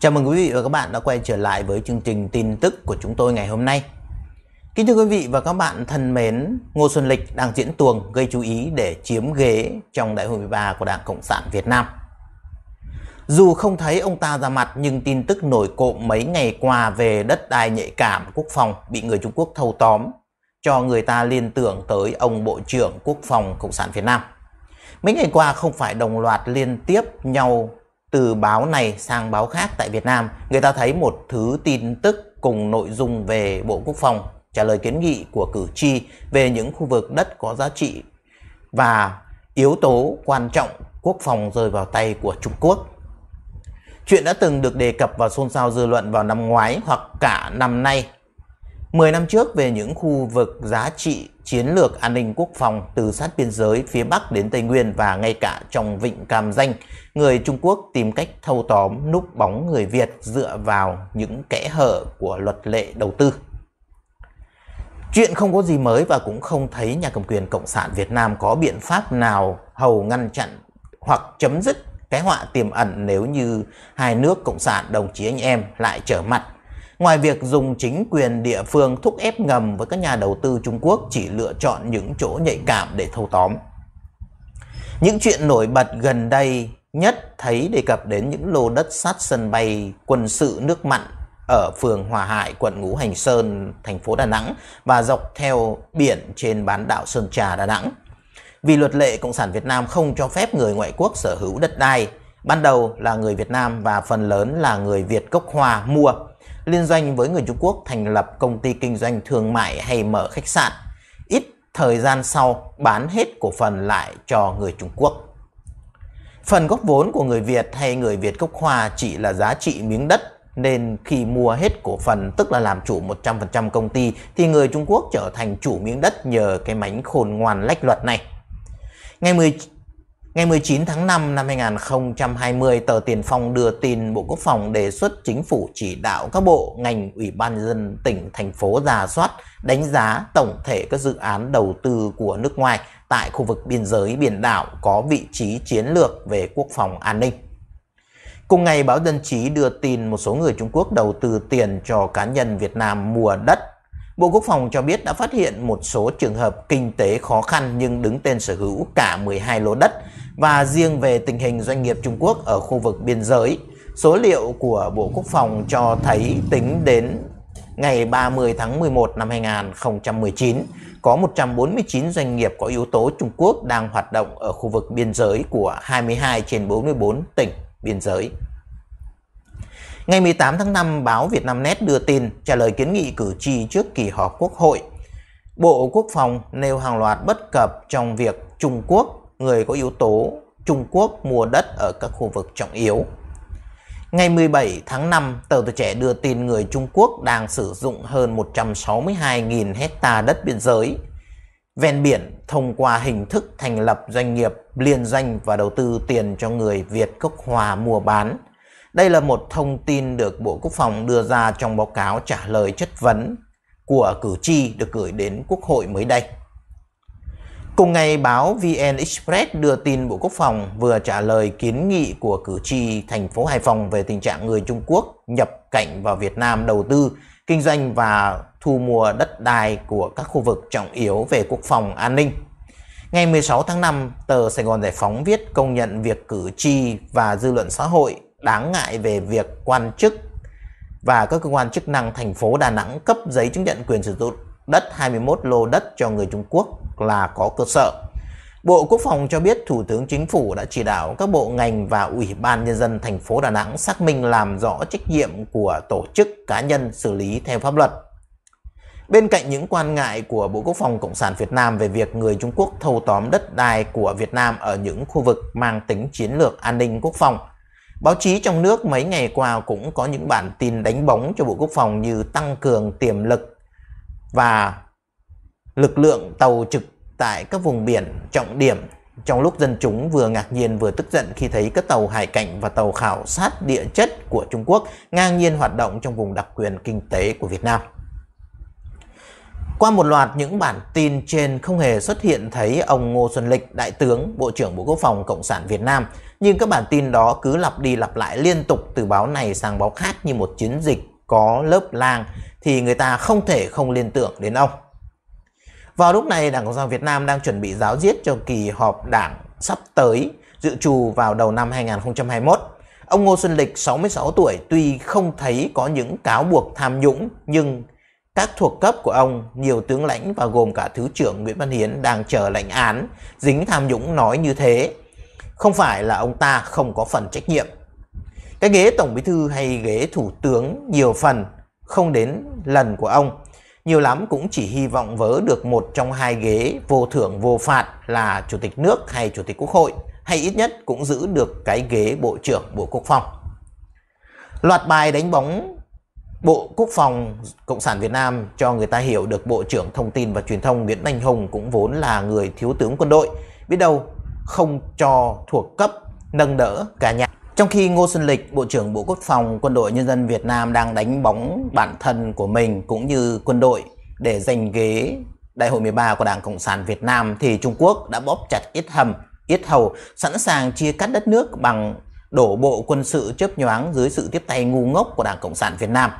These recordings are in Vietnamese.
Chào mừng quý vị và các bạn đã quay trở lại với chương trình tin tức của chúng tôi ngày hôm nay. Kính thưa quý vị và các bạn thân mến, Ngô Xuân Lịch đang diễn tuồng gây chú ý để chiếm ghế trong Đại hội 13 của Đảng Cộng sản Việt Nam. Dù không thấy ông ta ra mặt nhưng tin tức nổi cộm mấy ngày qua về đất đai nhạy cảm quốc phòng bị người Trung Quốc thâu tóm cho người ta liên tưởng tới ông Bộ trưởng Quốc phòng Cộng sản Việt Nam. Mấy ngày qua không phải đồng loạt liên tiếp nhau từ báo này sang báo khác tại Việt Nam, người ta thấy một thứ tin tức cùng nội dung về Bộ Quốc phòng trả lời kiến nghị của cử tri về những khu vực đất có giá trị và yếu tố quan trọng quốc phòng rơi vào tay của Trung Quốc. Chuyện đã từng được đề cập và xôn xao dư luận vào năm ngoái hoặc cả năm nay. 10 năm trước về những khu vực giá trị chiến lược an ninh quốc phòng từ sát biên giới phía Bắc đến Tây Nguyên và ngay cả trong vịnh Cam Danh, người Trung Quốc tìm cách thâu tóm núp bóng người Việt dựa vào những kẽ hở của luật lệ đầu tư. Chuyện không có gì mới và cũng không thấy nhà cầm quyền Cộng sản Việt Nam có biện pháp nào hầu ngăn chặn hoặc chấm dứt cái họa tiềm ẩn nếu như hai nước Cộng sản đồng chí anh em lại trở mặt Ngoài việc dùng chính quyền địa phương thúc ép ngầm với các nhà đầu tư Trung Quốc chỉ lựa chọn những chỗ nhạy cảm để thâu tóm. Những chuyện nổi bật gần đây nhất thấy đề cập đến những lô đất sát sân bay quân sự nước mặn ở phường Hòa Hải, quận Ngũ Hành Sơn, thành phố Đà Nẵng và dọc theo biển trên bán đảo Sơn Trà, Đà Nẵng. Vì luật lệ Cộng sản Việt Nam không cho phép người ngoại quốc sở hữu đất đai, ban đầu là người Việt Nam và phần lớn là người Việt gốc Hoa mua liên doanh với người Trung Quốc thành lập công ty kinh doanh thương mại hay mở khách sạn. Ít thời gian sau bán hết cổ phần lại cho người Trung Quốc. Phần gốc vốn của người Việt hay người Việt gốc Hoa chỉ là giá trị miếng đất nên khi mua hết cổ phần tức là làm chủ 100% công ty thì người Trung Quốc trở thành chủ miếng đất nhờ cái mánh khôn ngoan lách luật này. Ngày 10 Ngày 19 tháng 5 năm 2020, tờ Tiền Phong đưa tin Bộ Quốc phòng đề xuất chính phủ chỉ đạo các bộ, ngành, ủy ban dân tỉnh, thành phố giả soát, đánh giá tổng thể các dự án đầu tư của nước ngoài tại khu vực biên giới biển đảo có vị trí chiến lược về quốc phòng an ninh. Cùng ngày, báo Dân Chí đưa tin một số người Trung Quốc đầu tư tiền cho cá nhân Việt Nam mua đất Bộ Quốc phòng cho biết đã phát hiện một số trường hợp kinh tế khó khăn nhưng đứng tên sở hữu cả 12 lô đất và riêng về tình hình doanh nghiệp Trung Quốc ở khu vực biên giới, số liệu của Bộ Quốc phòng cho thấy tính đến ngày 30 tháng 11 năm 2019, có 149 doanh nghiệp có yếu tố Trung Quốc đang hoạt động ở khu vực biên giới của 22 trên 44 tỉnh biên giới. Ngày 18 tháng 5, báo Vietnamnet đưa tin trả lời kiến nghị cử tri trước kỳ họp Quốc hội. Bộ Quốc phòng nêu hàng loạt bất cập trong việc Trung Quốc người có yếu tố Trung Quốc mua đất ở các khu vực trọng yếu. Ngày 17 tháng 5, tờ tuổi trẻ đưa tin người Trung Quốc đang sử dụng hơn 162.000 hecta đất biên giới ven biển thông qua hình thức thành lập doanh nghiệp liên doanh và đầu tư tiền cho người Việt gốc Hòa mua bán. Đây là một thông tin được Bộ Quốc phòng đưa ra trong báo cáo trả lời chất vấn của cử tri được gửi đến Quốc hội mới đây. Cùng ngày, báo VN Express đưa tin Bộ Quốc phòng vừa trả lời kiến nghị của cử tri thành phố Hải Phòng về tình trạng người Trung Quốc nhập cảnh vào Việt Nam đầu tư, kinh doanh và thu mua đất đai của các khu vực trọng yếu về quốc phòng an ninh. Ngày 16 tháng 5, tờ Sài Gòn Giải Phóng viết công nhận việc cử tri và dư luận xã hội đáng ngại về việc quan chức và các cơ quan chức năng thành phố Đà Nẵng cấp giấy chứng nhận quyền sử dụng đất 21 lô đất cho người Trung Quốc là có cơ sở. Bộ Quốc phòng cho biết Thủ tướng Chính phủ đã chỉ đạo các bộ ngành và Ủy ban Nhân dân thành phố Đà Nẵng xác minh làm rõ trách nhiệm của tổ chức cá nhân xử lý theo pháp luật. Bên cạnh những quan ngại của Bộ Quốc phòng Cộng sản Việt Nam về việc người Trung Quốc thâu tóm đất đai của Việt Nam ở những khu vực mang tính chiến lược an ninh quốc phòng, báo chí trong nước mấy ngày qua cũng có những bản tin đánh bóng cho Bộ Quốc phòng như tăng cường tiềm lực và lực lượng tàu trực tại các vùng biển trọng điểm trong lúc dân chúng vừa ngạc nhiên vừa tức giận khi thấy các tàu hải cảnh và tàu khảo sát địa chất của Trung Quốc ngang nhiên hoạt động trong vùng đặc quyền kinh tế của Việt Nam. Qua một loạt những bản tin trên không hề xuất hiện thấy ông Ngô Xuân Lịch, Đại tướng, Bộ trưởng Bộ Quốc phòng Cộng sản Việt Nam, nhưng các bản tin đó cứ lặp đi lặp lại liên tục từ báo này sang báo khác như một chiến dịch có lớp lang thì người ta không thể không liên tưởng đến ông. Vào lúc này, Đảng Cộng sản Việt Nam đang chuẩn bị giáo diết cho kỳ họp đảng sắp tới dự trù vào đầu năm 2021. Ông Ngô Xuân Lịch, 66 tuổi, tuy không thấy có những cáo buộc tham nhũng, nhưng các thuộc cấp của ông, nhiều tướng lãnh và gồm cả Thứ trưởng Nguyễn Văn Hiến đang chờ lệnh án, dính tham nhũng nói như thế. Không phải là ông ta không có phần trách nhiệm. Cái ghế Tổng Bí Thư hay ghế Thủ tướng nhiều phần không đến lần của ông. Nhiều lắm cũng chỉ hy vọng vớ được một trong hai ghế vô thưởng vô phạt là Chủ tịch nước hay Chủ tịch Quốc hội, hay ít nhất cũng giữ được cái ghế Bộ trưởng Bộ Quốc phòng. Loạt bài đánh bóng Bộ Quốc phòng Cộng sản Việt Nam cho người ta hiểu được Bộ trưởng Thông tin và Truyền thông Nguyễn Anh Hùng cũng vốn là người thiếu tướng quân đội, biết đâu không cho thuộc cấp nâng đỡ cả nhà. Trong khi Ngô Xuân Lịch, Bộ trưởng Bộ Quốc phòng Quân đội Nhân dân Việt Nam đang đánh bóng bản thân của mình cũng như quân đội để giành ghế Đại hội 13 của Đảng Cộng sản Việt Nam thì Trung Quốc đã bóp chặt ít hầm, ít hầu, sẵn sàng chia cắt đất nước bằng đổ bộ quân sự chớp nhoáng dưới sự tiếp tay ngu ngốc của Đảng Cộng sản Việt Nam.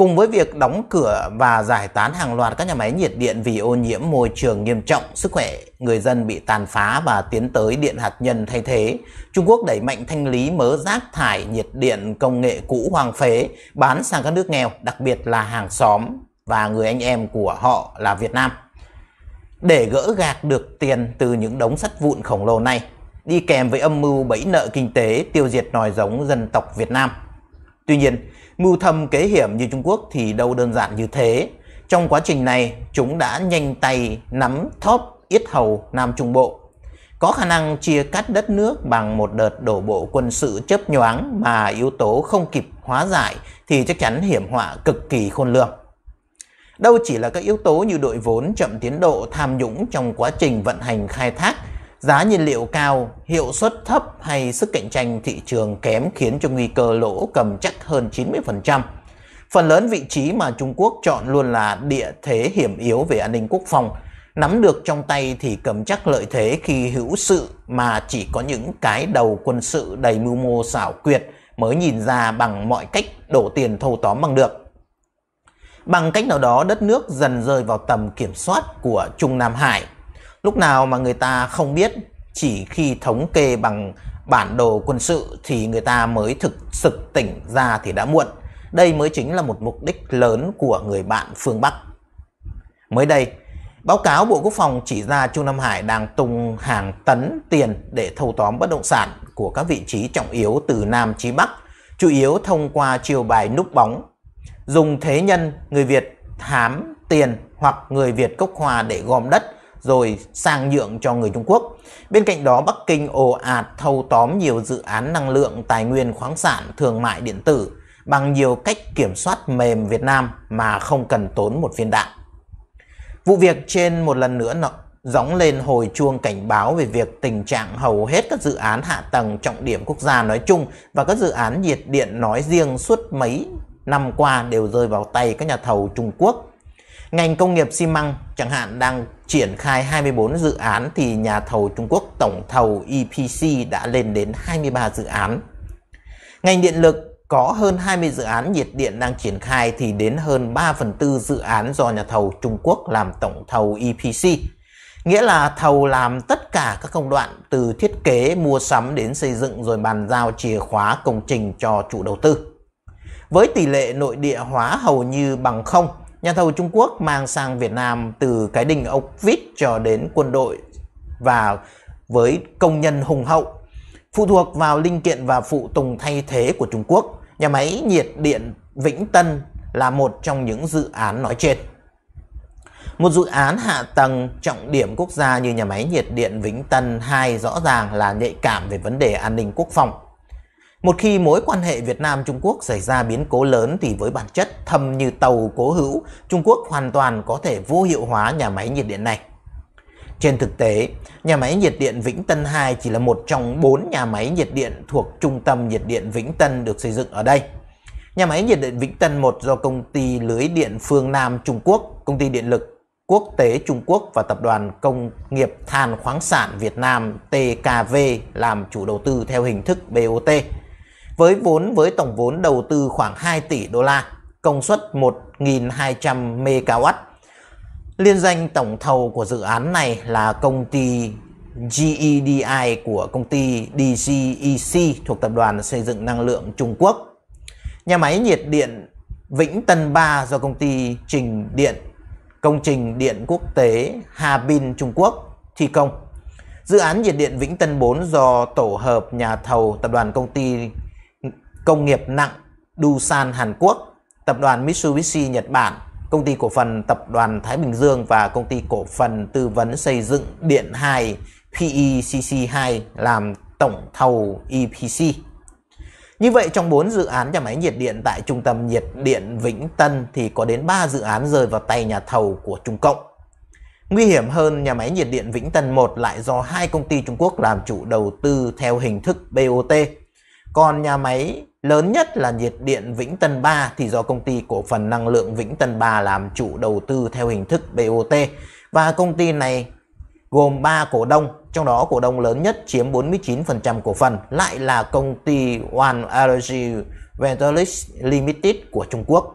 Cùng với việc đóng cửa và giải tán hàng loạt các nhà máy nhiệt điện vì ô nhiễm môi trường nghiêm trọng, sức khỏe người dân bị tàn phá và tiến tới điện hạt nhân thay thế, Trung Quốc đẩy mạnh thanh lý mớ rác thải nhiệt điện công nghệ cũ hoang phế bán sang các nước nghèo, đặc biệt là hàng xóm và người anh em của họ là Việt Nam. Để gỡ gạt được tiền từ những đống sắt vụn khổng lồ này, đi kèm với âm mưu bẫy nợ kinh tế tiêu diệt nòi giống dân tộc Việt Nam. Tuy nhiên, Mưu thầm kế hiểm như Trung Quốc thì đâu đơn giản như thế. Trong quá trình này, chúng đã nhanh tay nắm thóp ít hầu Nam Trung Bộ. Có khả năng chia cắt đất nước bằng một đợt đổ bộ quân sự chớp nhoáng mà yếu tố không kịp hóa giải thì chắc chắn hiểm họa cực kỳ khôn lường. Đâu chỉ là các yếu tố như đội vốn chậm tiến độ tham nhũng trong quá trình vận hành khai thác giá nhiên liệu cao, hiệu suất thấp hay sức cạnh tranh thị trường kém khiến cho nguy cơ lỗ cầm chắc hơn 90%. Phần lớn vị trí mà Trung Quốc chọn luôn là địa thế hiểm yếu về an ninh quốc phòng. Nắm được trong tay thì cầm chắc lợi thế khi hữu sự mà chỉ có những cái đầu quân sự đầy mưu mô xảo quyệt mới nhìn ra bằng mọi cách đổ tiền thâu tóm bằng được. Bằng cách nào đó đất nước dần rơi vào tầm kiểm soát của Trung Nam Hải lúc nào mà người ta không biết chỉ khi thống kê bằng bản đồ quân sự thì người ta mới thực sự tỉnh ra thì đã muộn. Đây mới chính là một mục đích lớn của người bạn phương Bắc. Mới đây, báo cáo Bộ Quốc phòng chỉ ra Trung Nam Hải đang tung hàng tấn tiền để thâu tóm bất động sản của các vị trí trọng yếu từ Nam chí Bắc, chủ yếu thông qua chiêu bài núp bóng, dùng thế nhân người Việt thám tiền hoặc người Việt cốc hòa để gom đất, rồi sang nhượng cho người Trung Quốc. Bên cạnh đó, Bắc Kinh ồ ạt thâu tóm nhiều dự án năng lượng, tài nguyên khoáng sản, thương mại điện tử bằng nhiều cách kiểm soát mềm Việt Nam mà không cần tốn một viên đạn. Vụ việc trên một lần nữa nó gióng lên hồi chuông cảnh báo về việc tình trạng hầu hết các dự án hạ tầng trọng điểm quốc gia nói chung và các dự án nhiệt điện nói riêng suốt mấy năm qua đều rơi vào tay các nhà thầu Trung Quốc Ngành công nghiệp xi măng chẳng hạn đang triển khai 24 dự án thì nhà thầu Trung Quốc tổng thầu EPC đã lên đến 23 dự án. Ngành điện lực có hơn 20 dự án nhiệt điện đang triển khai thì đến hơn 3 phần tư dự án do nhà thầu Trung Quốc làm tổng thầu EPC. Nghĩa là thầu làm tất cả các công đoạn từ thiết kế, mua sắm đến xây dựng rồi bàn giao chìa khóa công trình cho chủ đầu tư. Với tỷ lệ nội địa hóa hầu như bằng không Nhà thầu Trung Quốc mang sang Việt Nam từ cái đình ốc vít cho đến quân đội và với công nhân hùng hậu. Phụ thuộc vào linh kiện và phụ tùng thay thế của Trung Quốc, nhà máy nhiệt điện Vĩnh Tân là một trong những dự án nói trên. Một dự án hạ tầng trọng điểm quốc gia như nhà máy nhiệt điện Vĩnh Tân 2 rõ ràng là nhạy cảm về vấn đề an ninh quốc phòng. Một khi mối quan hệ Việt Nam Trung Quốc xảy ra biến cố lớn thì với bản chất thâm như tàu cố hữu, Trung Quốc hoàn toàn có thể vô hiệu hóa nhà máy nhiệt điện này. Trên thực tế, nhà máy nhiệt điện Vĩnh Tân 2 chỉ là một trong bốn nhà máy nhiệt điện thuộc trung tâm nhiệt điện Vĩnh Tân được xây dựng ở đây. Nhà máy nhiệt điện Vĩnh Tân 1 do công ty lưới điện Phương Nam Trung Quốc, công ty điện lực quốc tế Trung Quốc và tập đoàn công nghiệp than khoáng sản Việt Nam TKV làm chủ đầu tư theo hình thức BOT với vốn với tổng vốn đầu tư khoảng 2 tỷ đô la, công suất 1.200 MW. Liên danh tổng thầu của dự án này là công ty GEDI của công ty DCEC thuộc Tập đoàn Xây dựng Năng lượng Trung Quốc. Nhà máy nhiệt điện Vĩnh Tân 3 do công ty Trình Điện, Công trình Điện Quốc tế Hà Bình Trung Quốc thi công. Dự án nhiệt điện Vĩnh Tân 4 do tổ hợp nhà thầu Tập đoàn Công ty công nghiệp nặng Dusan Hàn Quốc, tập đoàn Mitsubishi Nhật Bản, công ty cổ phần tập đoàn Thái Bình Dương và công ty cổ phần tư vấn xây dựng Điện 2 PECC2 làm tổng thầu EPC. Như vậy trong 4 dự án nhà máy nhiệt điện tại trung tâm nhiệt điện Vĩnh Tân thì có đến 3 dự án rơi vào tay nhà thầu của Trung Cộng. Nguy hiểm hơn, nhà máy nhiệt điện Vĩnh Tân 1 lại do hai công ty Trung Quốc làm chủ đầu tư theo hình thức BOT. Còn nhà máy Lớn nhất là nhiệt điện Vĩnh Tân 3 thì do công ty cổ phần năng lượng Vĩnh Tân 3 làm chủ đầu tư theo hình thức BOT và công ty này gồm 3 cổ đông, trong đó cổ đông lớn nhất chiếm 49% cổ phần lại là công ty One Energy Ventures Limited của Trung Quốc.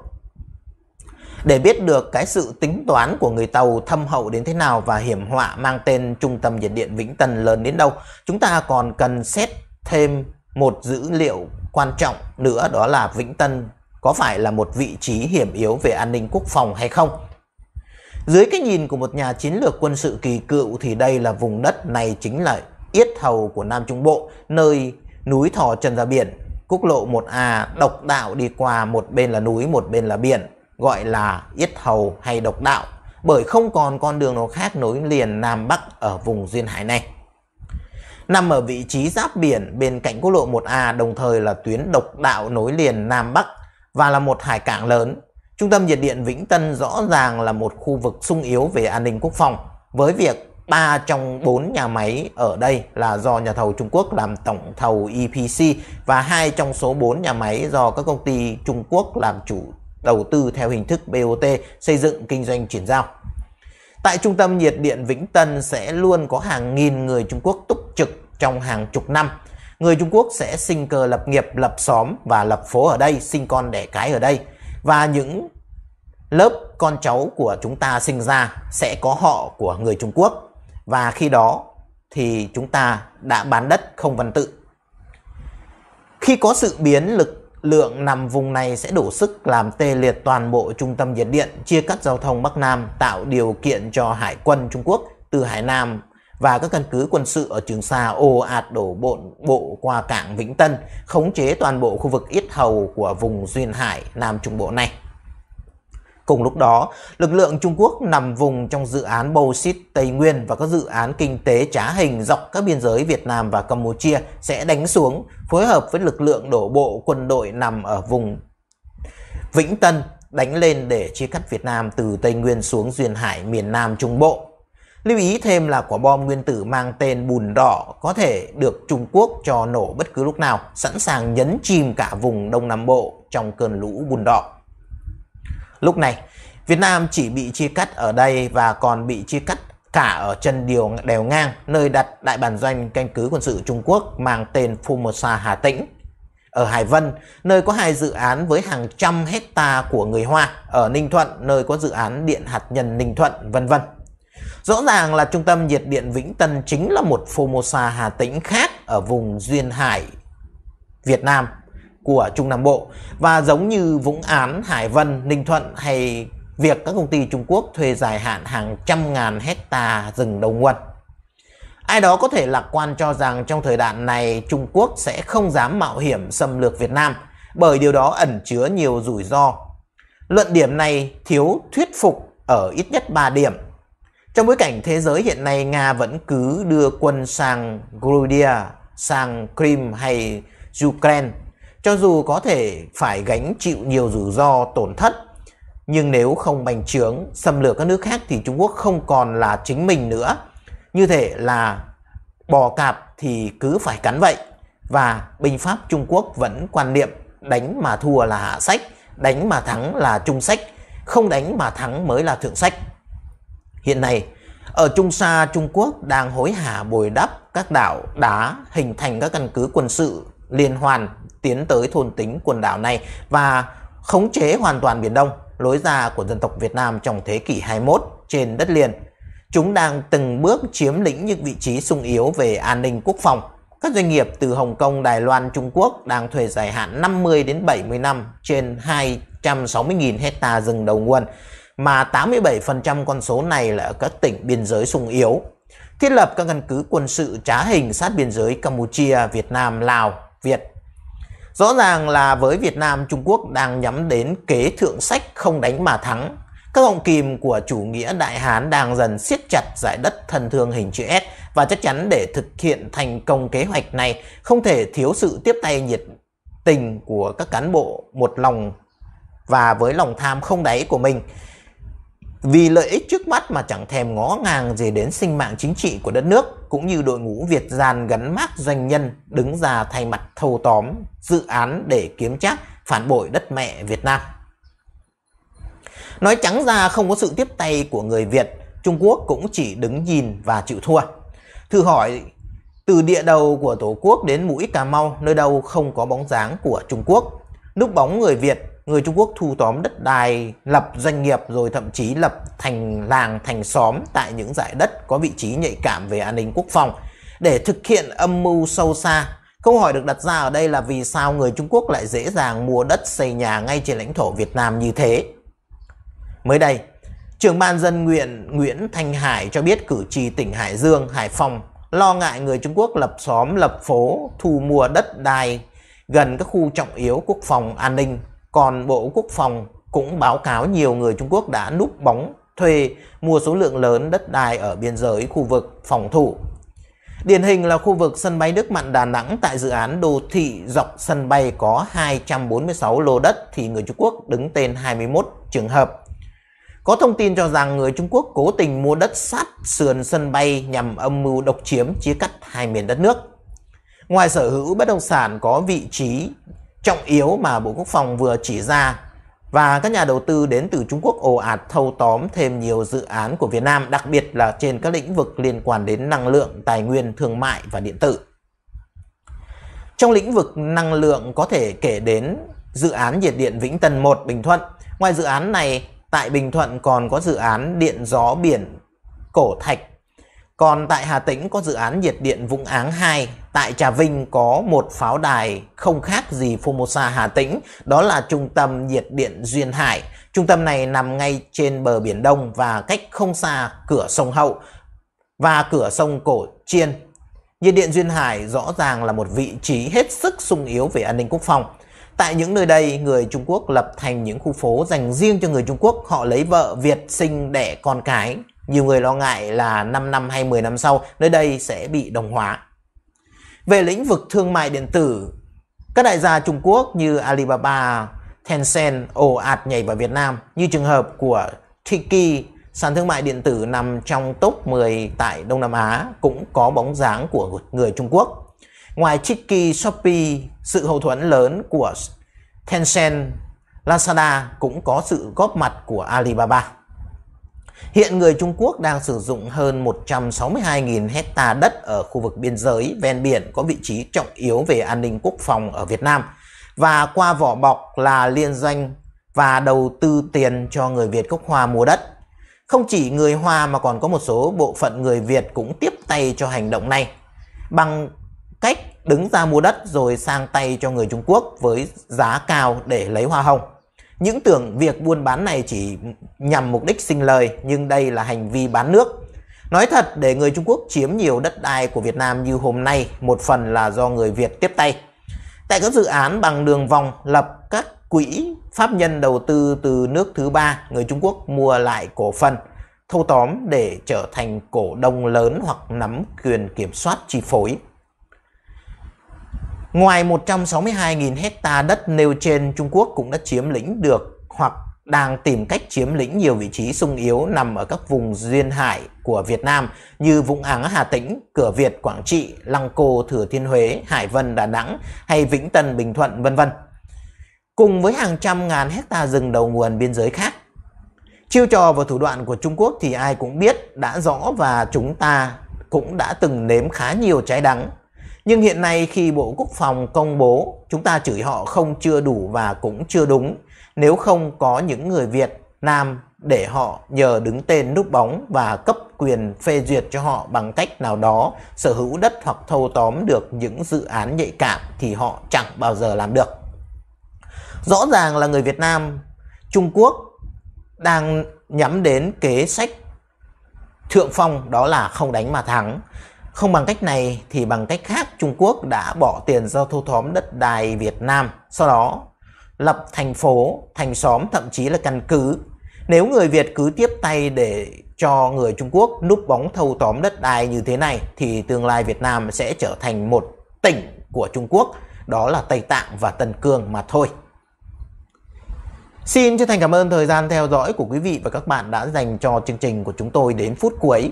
Để biết được cái sự tính toán của người Tàu thâm hậu đến thế nào và hiểm họa mang tên Trung tâm Nhiệt điện Vĩnh Tân lớn đến đâu, chúng ta còn cần xét thêm một dữ liệu quan trọng nữa đó là Vĩnh Tân có phải là một vị trí hiểm yếu về an ninh quốc phòng hay không. Dưới cái nhìn của một nhà chiến lược quân sự kỳ cựu thì đây là vùng đất này chính là yết hầu của Nam Trung Bộ, nơi núi Thò Trần ra biển, quốc lộ 1A độc đạo đi qua một bên là núi, một bên là biển, gọi là yết hầu hay độc đạo, bởi không còn con đường nào khác nối liền Nam Bắc ở vùng duyên hải này nằm ở vị trí giáp biển bên cạnh quốc lộ 1A đồng thời là tuyến độc đạo nối liền Nam Bắc và là một hải cảng lớn. Trung tâm nhiệt điện Vĩnh Tân rõ ràng là một khu vực sung yếu về an ninh quốc phòng với việc 3 trong 4 nhà máy ở đây là do nhà thầu Trung Quốc làm tổng thầu EPC và hai trong số 4 nhà máy do các công ty Trung Quốc làm chủ đầu tư theo hình thức BOT xây dựng kinh doanh chuyển giao. Tại trung tâm nhiệt điện Vĩnh Tân sẽ luôn có hàng nghìn người Trung Quốc túc trực trong hàng chục năm. Người Trung Quốc sẽ sinh cờ lập nghiệp, lập xóm và lập phố ở đây, sinh con đẻ cái ở đây. Và những lớp con cháu của chúng ta sinh ra sẽ có họ của người Trung Quốc. Và khi đó thì chúng ta đã bán đất không văn tự. Khi có sự biến lực lượng nằm vùng này sẽ đủ sức làm tê liệt toàn bộ trung tâm nhiệt điện, chia cắt giao thông Bắc Nam, tạo điều kiện cho Hải quân Trung Quốc từ Hải Nam và các căn cứ quân sự ở Trường Sa ồ ạt đổ bộ, bộ qua cảng Vĩnh Tân, khống chế toàn bộ khu vực ít hầu của vùng Duyên Hải Nam Trung Bộ này. Cùng lúc đó, lực lượng Trung Quốc nằm vùng trong dự án bauxite Tây Nguyên và các dự án kinh tế trá hình dọc các biên giới Việt Nam và Campuchia sẽ đánh xuống, phối hợp với lực lượng đổ bộ quân đội nằm ở vùng Vĩnh Tân đánh lên để chia cắt Việt Nam từ Tây Nguyên xuống duyên hải miền Nam Trung Bộ. Lưu ý thêm là quả bom nguyên tử mang tên bùn đỏ có thể được Trung Quốc cho nổ bất cứ lúc nào, sẵn sàng nhấn chìm cả vùng Đông Nam Bộ trong cơn lũ bùn đỏ lúc này. Việt Nam chỉ bị chia cắt ở đây và còn bị chia cắt cả ở chân điều đèo ngang nơi đặt đại bản doanh căn cứ quân sự Trung Quốc mang tên Formosa Hà Tĩnh. Ở Hải Vân, nơi có hai dự án với hàng trăm hecta của người Hoa, ở Ninh Thuận, nơi có dự án điện hạt nhân Ninh Thuận, vân vân. Rõ ràng là trung tâm nhiệt điện Vĩnh Tân chính là một Formosa Hà Tĩnh khác ở vùng Duyên Hải, Việt Nam của Trung Nam Bộ và giống như Vũng Án, Hải Vân, Ninh Thuận hay việc các công ty Trung Quốc thuê dài hạn hàng trăm ngàn hecta rừng đầu nguồn. Ai đó có thể lạc quan cho rằng trong thời đại này Trung Quốc sẽ không dám mạo hiểm xâm lược Việt Nam bởi điều đó ẩn chứa nhiều rủi ro. Luận điểm này thiếu thuyết phục ở ít nhất 3 điểm. Trong bối cảnh thế giới hiện nay Nga vẫn cứ đưa quân sang Georgia, sang Crimea hay Ukraine cho dù có thể phải gánh chịu nhiều rủi ro tổn thất, nhưng nếu không bành trướng, xâm lược các nước khác thì Trung Quốc không còn là chính mình nữa. Như thể là bò cạp thì cứ phải cắn vậy. Và binh pháp Trung Quốc vẫn quan niệm đánh mà thua là hạ sách, đánh mà thắng là trung sách, không đánh mà thắng mới là thượng sách. Hiện nay, ở Trung Sa Trung Quốc đang hối hả bồi đắp các đảo đá hình thành các căn cứ quân sự liên hoàn tiến tới thôn tính quần đảo này và khống chế hoàn toàn Biển Đông, lối ra của dân tộc Việt Nam trong thế kỷ 21 trên đất liền. Chúng đang từng bước chiếm lĩnh những vị trí sung yếu về an ninh quốc phòng. Các doanh nghiệp từ Hồng Kông, Đài Loan, Trung Quốc đang thuê dài hạn 50 đến 70 năm trên 260.000 hecta rừng đầu nguồn, mà 87% con số này là ở các tỉnh biên giới sung yếu. Thiết lập các căn cứ quân sự trá hình sát biên giới Campuchia, Việt Nam, Lào, Việt Rõ ràng là với Việt Nam, Trung Quốc đang nhắm đến kế thượng sách không đánh mà thắng. Các họng kìm của chủ nghĩa Đại Hán đang dần siết chặt giải đất thần thương hình chữ S và chắc chắn để thực hiện thành công kế hoạch này không thể thiếu sự tiếp tay nhiệt tình của các cán bộ một lòng và với lòng tham không đáy của mình vì lợi ích trước mắt mà chẳng thèm ngó ngàng gì đến sinh mạng chính trị của đất nước cũng như đội ngũ Việt gian gắn mát doanh nhân đứng ra thay mặt thâu tóm dự án để kiếm chắc phản bội đất mẹ Việt Nam. Nói trắng ra không có sự tiếp tay của người Việt, Trung Quốc cũng chỉ đứng nhìn và chịu thua. Thử hỏi từ địa đầu của Tổ quốc đến mũi Cà Mau nơi đâu không có bóng dáng của Trung Quốc. Núp bóng người Việt người Trung Quốc thu tóm đất đai, lập doanh nghiệp rồi thậm chí lập thành làng, thành xóm tại những giải đất có vị trí nhạy cảm về an ninh quốc phòng để thực hiện âm mưu sâu xa. Câu hỏi được đặt ra ở đây là vì sao người Trung Quốc lại dễ dàng mua đất xây nhà ngay trên lãnh thổ Việt Nam như thế? Mới đây, trưởng ban dân nguyện Nguyễn Thanh Hải cho biết cử tri tỉnh Hải Dương, Hải Phòng lo ngại người Trung Quốc lập xóm, lập phố, thu mua đất đai gần các khu trọng yếu quốc phòng an ninh còn Bộ Quốc phòng cũng báo cáo nhiều người Trung Quốc đã núp bóng thuê mua số lượng lớn đất đai ở biên giới khu vực phòng thủ. Điển hình là khu vực sân bay nước mặn Đà Nẵng tại dự án đô thị dọc sân bay có 246 lô đất thì người Trung Quốc đứng tên 21 trường hợp. Có thông tin cho rằng người Trung Quốc cố tình mua đất sát sườn sân bay nhằm âm mưu độc chiếm chia cắt hai miền đất nước. Ngoài sở hữu bất động sản có vị trí trọng yếu mà Bộ Quốc phòng vừa chỉ ra và các nhà đầu tư đến từ Trung Quốc ồ ạt thâu tóm thêm nhiều dự án của Việt Nam, đặc biệt là trên các lĩnh vực liên quan đến năng lượng, tài nguyên, thương mại và điện tử. Trong lĩnh vực năng lượng có thể kể đến dự án nhiệt điện Vĩnh Tân 1 Bình Thuận. Ngoài dự án này, tại Bình Thuận còn có dự án điện gió biển Cổ Thạch còn tại Hà Tĩnh có dự án nhiệt điện Vũng Áng 2, tại Trà Vinh có một pháo đài không khác gì Formosa Hà Tĩnh, đó là trung tâm nhiệt điện Duyên Hải. Trung tâm này nằm ngay trên bờ Biển Đông và cách không xa cửa sông Hậu và cửa sông Cổ Chiên. Nhiệt điện Duyên Hải rõ ràng là một vị trí hết sức sung yếu về an ninh quốc phòng. Tại những nơi đây, người Trung Quốc lập thành những khu phố dành riêng cho người Trung Quốc. Họ lấy vợ Việt sinh đẻ con cái nhiều người lo ngại là 5 năm hay 10 năm sau, nơi đây sẽ bị đồng hóa. Về lĩnh vực thương mại điện tử, các đại gia Trung Quốc như Alibaba, Tencent ồ ạt nhảy vào Việt Nam như trường hợp của Tiki, sàn thương mại điện tử nằm trong top 10 tại Đông Nam Á cũng có bóng dáng của người Trung Quốc. Ngoài Tiki, Shopee, sự hậu thuẫn lớn của Tencent, Lazada cũng có sự góp mặt của Alibaba. Hiện người Trung Quốc đang sử dụng hơn 162.000 hecta đất ở khu vực biên giới ven biển có vị trí trọng yếu về an ninh quốc phòng ở Việt Nam và qua vỏ bọc là liên doanh và đầu tư tiền cho người Việt gốc Hoa mua đất. Không chỉ người Hoa mà còn có một số bộ phận người Việt cũng tiếp tay cho hành động này bằng cách đứng ra mua đất rồi sang tay cho người Trung Quốc với giá cao để lấy hoa hồng. Những tưởng việc buôn bán này chỉ nhằm mục đích sinh lời nhưng đây là hành vi bán nước. Nói thật, để người Trung Quốc chiếm nhiều đất đai của Việt Nam như hôm nay, một phần là do người Việt tiếp tay. Tại các dự án bằng đường vòng lập các quỹ pháp nhân đầu tư từ nước thứ ba, người Trung Quốc mua lại cổ phần, thâu tóm để trở thành cổ đông lớn hoặc nắm quyền kiểm soát chi phối. Ngoài 162.000 hecta đất nêu trên, Trung Quốc cũng đã chiếm lĩnh được hoặc đang tìm cách chiếm lĩnh nhiều vị trí sung yếu nằm ở các vùng duyên hải của Việt Nam như Vũng Áng Hà Tĩnh, Cửa Việt Quảng Trị, Lăng Cô Thừa Thiên Huế, Hải Vân Đà Nẵng hay Vĩnh Tân Bình Thuận vân vân. Cùng với hàng trăm ngàn hecta rừng đầu nguồn biên giới khác. Chiêu trò và thủ đoạn của Trung Quốc thì ai cũng biết đã rõ và chúng ta cũng đã từng nếm khá nhiều trái đắng nhưng hiện nay khi Bộ Quốc phòng công bố, chúng ta chửi họ không chưa đủ và cũng chưa đúng nếu không có những người Việt Nam để họ nhờ đứng tên núp bóng và cấp quyền phê duyệt cho họ bằng cách nào đó sở hữu đất hoặc thâu tóm được những dự án nhạy cảm thì họ chẳng bao giờ làm được. Rõ ràng là người Việt Nam, Trung Quốc đang nhắm đến kế sách thượng phong đó là không đánh mà thắng không bằng cách này thì bằng cách khác Trung Quốc đã bỏ tiền ra thâu tóm đất đai Việt Nam, sau đó lập thành phố, thành xóm thậm chí là căn cứ. Nếu người Việt cứ tiếp tay để cho người Trung Quốc núp bóng thâu tóm đất đai như thế này thì tương lai Việt Nam sẽ trở thành một tỉnh của Trung Quốc, đó là Tây Tạng và Tân Cương mà thôi. Xin chân thành cảm ơn thời gian theo dõi của quý vị và các bạn đã dành cho chương trình của chúng tôi đến phút cuối.